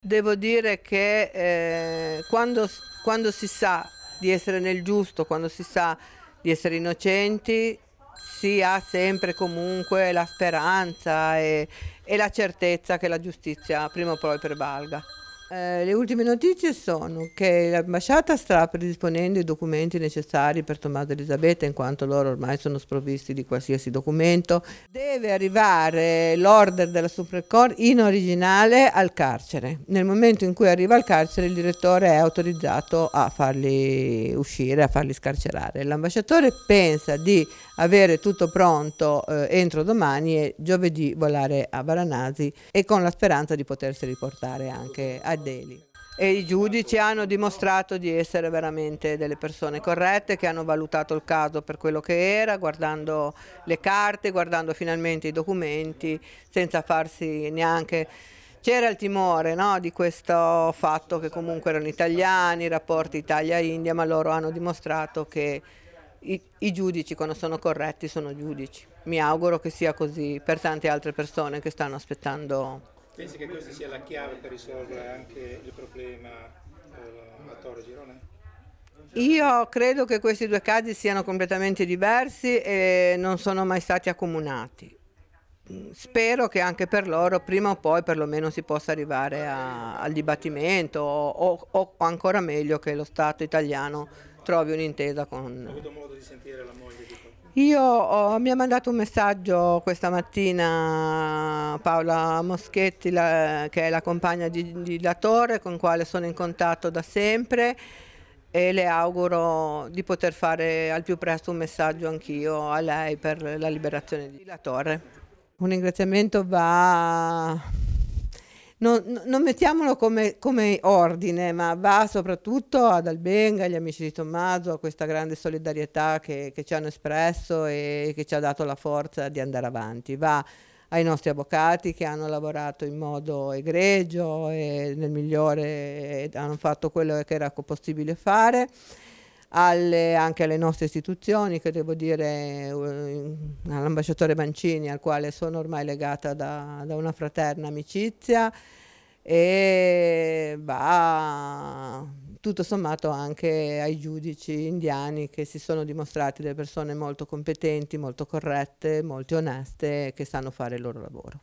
Devo dire che eh, quando, quando, si sa di essere nel giusto, quando si sa di essere innocenti, si ha sempre comunque la speranza e, e la certezza che la giustizia prima o poi prevalga. Eh, le ultime notizie sono che l'ambasciata sta predisponendo i documenti necessari per Tommaso ed Elisabetta, in quanto loro ormai sono sprovvisti di qualsiasi documento. Deve arrivare l'order della Suprecore in originale al carcere. Nel momento in cui arriva al carcere, il direttore è autorizzato a farli uscire, a farli scarcerare. L'ambasciatore pensa di avere tutto pronto eh, entro domani e giovedì volare a Varanasi e con la speranza di potersi riportare anche a Adeli e i giudici hanno dimostrato di essere veramente delle persone corrette che hanno valutato il caso per quello che era, guardando le carte, guardando finalmente i documenti, senza farsi neanche... C'era il timore no, di questo fatto che comunque erano italiani, rapporti Italia-India, ma loro hanno dimostrato che i, i giudici quando sono corretti sono giudici. Mi auguro che sia così per tante altre persone che stanno aspettando Pensi che questa sia la chiave per risolvere anche il problema eh, a Torre Girone? Io credo che questi due casi siano completamente diversi e non sono mai stati accomunati. Spero che anche per loro prima o poi perlomeno si possa arrivare a, al dibattimento o, o, o ancora meglio che lo Stato italiano trovi un'intesa con... Ho avuto modo di sentire la moglie di io ho, oh, mi ha mandato un messaggio questa mattina Paola Moschetti, la, che è la compagna di, di La Torre, con quale sono in contatto da sempre e le auguro di poter fare al più presto un messaggio anch'io a lei per la liberazione di La Torre. Un ringraziamento va non, non mettiamolo come, come, ordine, ma va soprattutto ad Albenga, agli amici di Tommaso, a questa grande solidarietà che, che ci hanno espresso e che ci ha dato la forza di andare avanti. Va ai nostri avvocati che hanno lavorato in modo egregio e nel migliore hanno fatto quello che era possibile fare alle, anche alle nostre istituzioni, che devo dire eh, all'ambasciatore Mancini, al quale sono ormai legata da, da una fraterna amicizia e va tutto sommato anche ai giudici indiani che si sono dimostrati delle persone molto competenti, molto corrette, molto oneste che sanno fare il loro lavoro.